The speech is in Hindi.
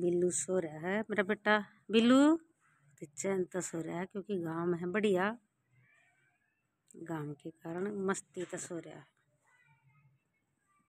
बिल्लू सो रहा है मेरा बेटा बिल्लू तो चैन तो सो रहा है क्योंकि गांव है बढ़िया गाँव के कारण मस्ती तो सो रहा है